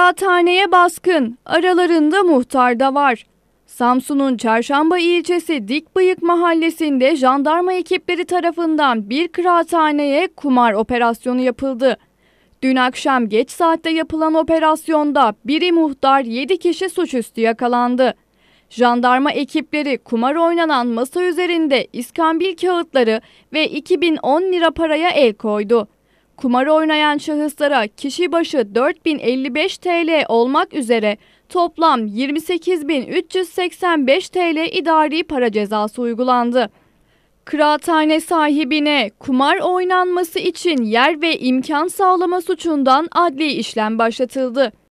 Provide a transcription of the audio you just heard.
kıraathaneye baskın, aralarında muhtar da var. Samsun'un Çarşamba ilçesi Dikbıyık mahallesinde jandarma ekipleri tarafından bir kıraathaneye kumar operasyonu yapıldı. Dün akşam geç saatte yapılan operasyonda biri muhtar 7 kişi suçüstü yakalandı. Jandarma ekipleri kumar oynanan masa üzerinde iskambil kağıtları ve 2010 lira paraya el koydu. Kumar oynayan şahıslara kişi başı 4055 TL olmak üzere toplam 28385 TL idari para cezası uygulandı. Kıraathane sahibine kumar oynanması için yer ve imkan sağlama suçundan adli işlem başlatıldı.